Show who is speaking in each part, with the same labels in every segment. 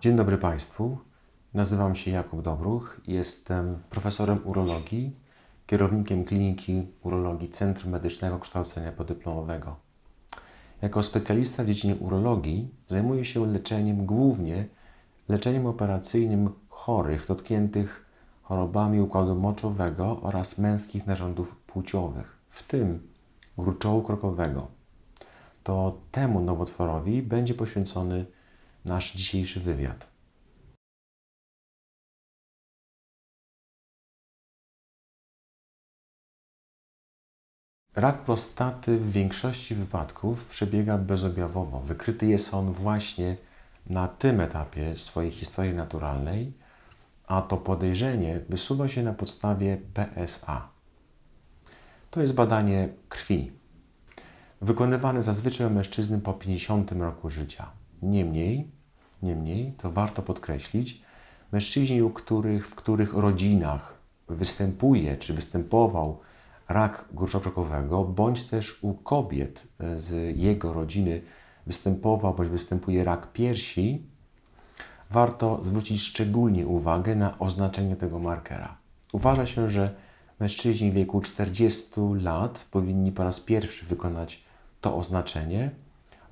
Speaker 1: Dzień dobry Państwu. Nazywam się Jakub Dobruch, jestem profesorem urologii, kierownikiem Kliniki Urologii Centrum Medycznego Kształcenia Podyplomowego. Jako specjalista w dziedzinie urologii zajmuję się leczeniem głównie leczeniem operacyjnym chorych dotkniętych chorobami układu moczowego oraz męskich narządów płciowych, w tym gruczołu krokowego. To temu nowotworowi będzie poświęcony nasz dzisiejszy wywiad. Rak prostaty w większości wypadków przebiega bezobjawowo. Wykryty jest on właśnie na tym etapie swojej historii naturalnej, a to podejrzenie wysuwa się na podstawie PSA. To jest badanie krwi, wykonywane zazwyczaj u mężczyzn po 50 roku życia. Niemniej, niemniej to warto podkreślić, mężczyźni, u których, w których rodzinach występuje czy występował rak gruczoczokowego, bądź też u kobiet e, z jego rodziny występował bądź występuje rak piersi, warto zwrócić szczególnie uwagę na oznaczenie tego markera. Uważa się, że mężczyźni w wieku 40 lat powinni po raz pierwszy wykonać to oznaczenie,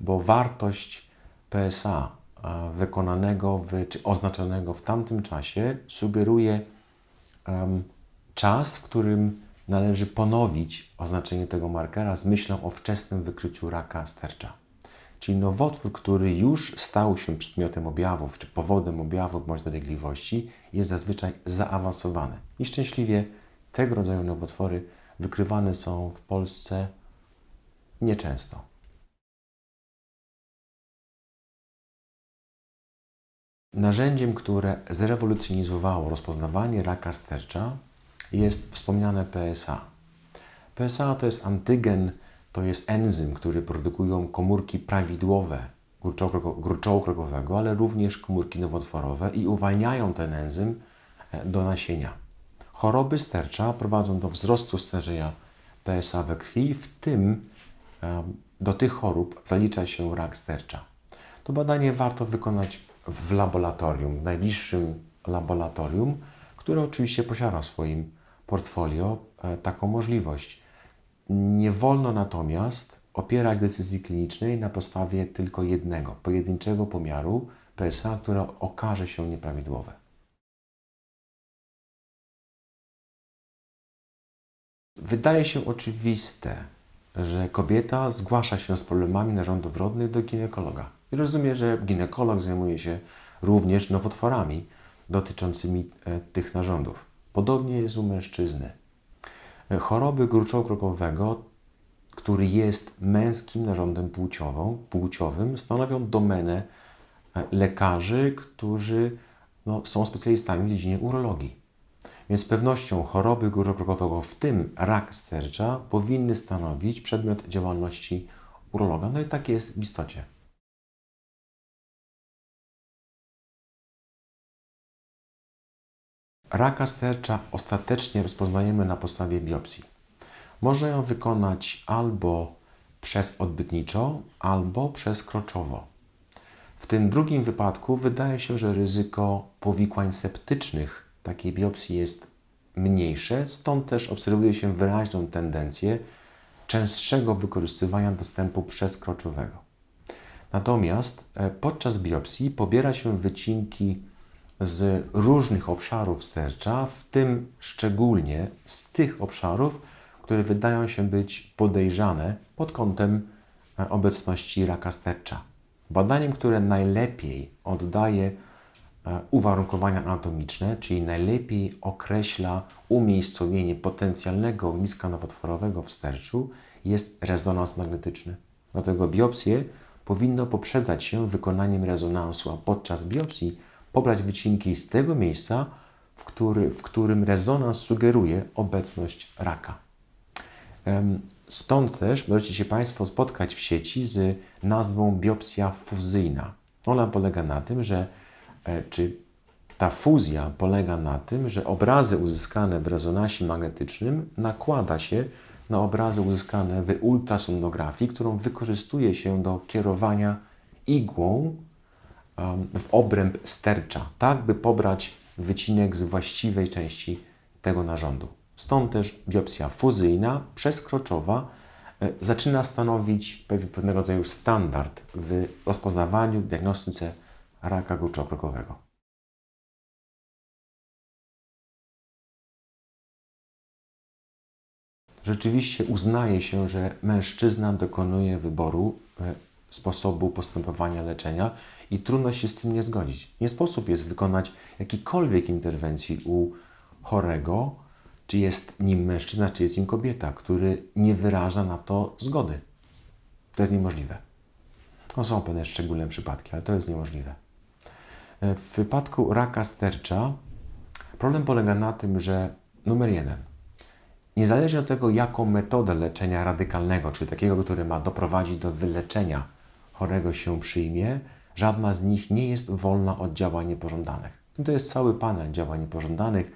Speaker 1: bo wartość PSA e, wykonanego w, czy oznaczonego w tamtym czasie sugeruje um, czas, w którym należy ponowić oznaczenie tego markera z myślą o wczesnym wykryciu raka stercza. Czyli nowotwór, który już stał się przedmiotem objawów, czy powodem objawów bądź dolegliwości, jest zazwyczaj zaawansowany. I szczęśliwie tego rodzaju nowotwory wykrywane są w Polsce nieczęsto. Narzędziem, które zrewolucjonizowało rozpoznawanie raka stercza jest wspomniane PSA. PSA to jest antygen, to jest enzym, który produkują komórki prawidłowe gruczołkrokowego, ale również komórki nowotworowe i uwalniają ten enzym e, do nasienia. Choroby stercza prowadzą do wzrostu stężenia PSA we krwi, w tym do tych chorób zalicza się rak stercza. To badanie warto wykonać w laboratorium, w najbliższym laboratorium, które oczywiście posiada w swoim portfolio e, taką możliwość. Nie wolno natomiast opierać decyzji klinicznej na podstawie tylko jednego, pojedynczego pomiaru PSA, które okaże się nieprawidłowe. Wydaje się oczywiste, że kobieta zgłasza się z problemami narządów rodnych do ginekologa. I rozumiem, że ginekolog zajmuje się również nowotworami dotyczącymi e, tych narządów. Podobnie jest u mężczyzny. E, choroby gruczołkropowego, który jest męskim narządem płciową, płciowym, stanowią domenę e, lekarzy, którzy no, są specjalistami w dziedzinie urologii. Więc z pewnością choroby gruczołkropowego, w tym rak stercza, powinny stanowić przedmiot działalności urologa. No i tak jest w istocie. Raka serca ostatecznie rozpoznajemy na podstawie biopsji. Można ją wykonać albo przez odbytniczo, albo przez kroczowo. W tym drugim wypadku wydaje się, że ryzyko powikłań septycznych takiej biopsji jest mniejsze, stąd też obserwuje się wyraźną tendencję częstszego wykorzystywania dostępu przezkroczowego. Natomiast e, podczas biopsji pobiera się wycinki z różnych obszarów stercza, w tym szczególnie z tych obszarów, które wydają się być podejrzane pod kątem e, obecności raka stercza. Badaniem, które najlepiej oddaje e, uwarunkowania anatomiczne, czyli najlepiej określa umiejscowienie potencjalnego ogniska nowotworowego w sterczu, jest rezonans magnetyczny. Dlatego biopsję powinno poprzedzać się wykonaniem rezonansu, a podczas biopsji pobrać wycinki z tego miejsca, w, który, w którym rezonans sugeruje obecność raka. Stąd też możecie się Państwo spotkać w sieci z nazwą biopsja fuzyjna. Ona polega na tym, że e, czy ta fuzja polega na tym, że obrazy uzyskane w rezonansie magnetycznym nakłada się na obrazy uzyskane w ultrasonografii, którą wykorzystuje się do kierowania igłą w obręb stercza, tak by pobrać wycinek z właściwej części tego narządu. Stąd też biopsja fuzyjna, przeskroczowa, e, zaczyna stanowić pewnego rodzaju standard w rozpoznawaniu, diagnostyce raka gruczokrokowego. Rzeczywiście uznaje się, że mężczyzna dokonuje wyboru e, sposobu postępowania leczenia i trudno się z tym nie zgodzić. Nie sposób jest wykonać jakiejkolwiek interwencji u chorego, czy jest nim mężczyzna, czy jest nim kobieta, który nie wyraża na to zgody. To jest niemożliwe. No są pewne szczególne przypadki, ale to jest niemożliwe. E, w wypadku raka stercza problem polega na tym, że numer jeden, niezależnie od tego, jaką metodę leczenia radykalnego, czyli takiego, który ma doprowadzić do wyleczenia chorego się przyjmie, żadna z nich nie jest wolna od działań niepożądanych. to jest cały panel działań niepożądanych,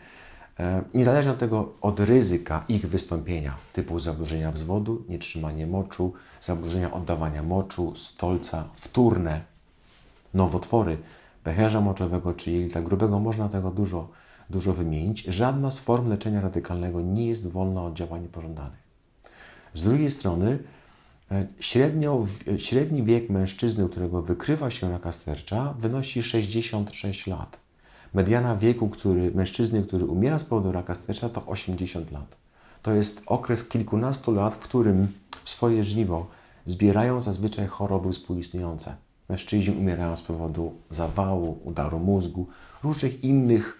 Speaker 1: e, niezależnie od tego, od ryzyka ich wystąpienia, typu zaburzenia wzwodu, nietrzymanie moczu, zaburzenia oddawania moczu, stolca, wtórne, nowotwory pęcherza moczowego czy jelita grubego, można tego dużo, dużo wymienić. Żadna z form leczenia radykalnego nie jest wolna od działań niepożądanych. Z drugiej strony, E, średnio, e, średni wiek mężczyzny, którego wykrywa się raka stercza, wynosi 66 lat. Mediana wieku który, mężczyzny, który umiera z powodu raka stercza, to 80 lat. To jest okres kilkunastu lat, w którym swoje żniwo zbierają zazwyczaj choroby współistniejące. Mężczyźni umierają z powodu zawału, udaru mózgu, różnych innych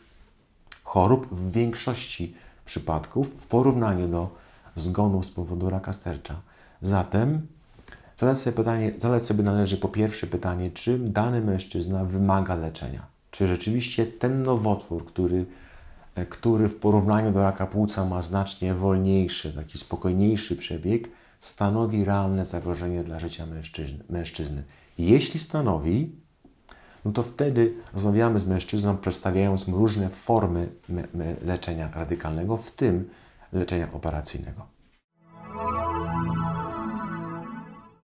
Speaker 1: chorób w większości przypadków w porównaniu do zgonów z powodu raka stercza. Zatem zadać sobie, pytanie, zadać sobie należy po pierwsze pytanie, czy dany mężczyzna wymaga leczenia. Czy rzeczywiście ten nowotwór, który, e, który w porównaniu do raka płuca ma znacznie wolniejszy, taki spokojniejszy przebieg, stanowi realne zagrożenie dla życia mężczyzny. mężczyzny. Jeśli stanowi, no to wtedy rozmawiamy z mężczyzną, przedstawiając mu różne formy leczenia radykalnego, w tym leczenia operacyjnego.